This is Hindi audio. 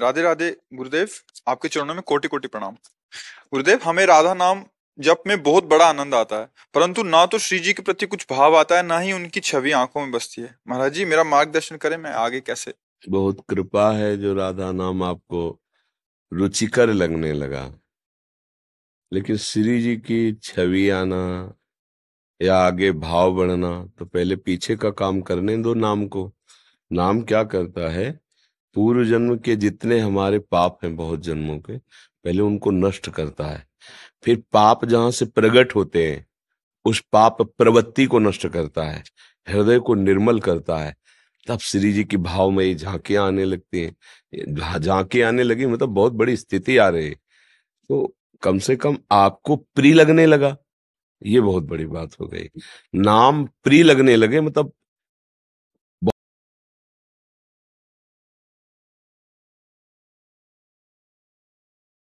राधे राधे गुरुदेव आपके चरणों में कोटि कोटि प्रणाम गुरुदेव हमें राधा नाम जप में बहुत बड़ा आनंद आता है परंतु ना तो श्री जी के प्रति कुछ भाव आता है ना ही उनकी छवि आंखों में बसती है महाराज जी मेरा मार्गदर्शन करें मैं आगे कैसे बहुत कृपा है जो राधा नाम आपको रुचिकर लगने लगा लेकिन श्री जी की छवि आना या आगे भाव बढ़ना तो पहले पीछे का काम करने दो नाम को नाम क्या करता है पूर्व जन्म के जितने हमारे पाप हैं बहुत जन्मों के पहले उनको नष्ट करता है फिर पाप जहां से प्रकट होते हैं उस पाप प्रवृत्ति को नष्ट करता है हृदय को निर्मल करता है तब श्री जी की भाव में ये झांके आने लगती हैं झांके आने लगी मतलब बहुत बड़ी स्थिति आ रही तो कम से कम आपको प्री लगने लगा ये बहुत बड़ी बात हो गई नाम प्री लगने लगे मतलब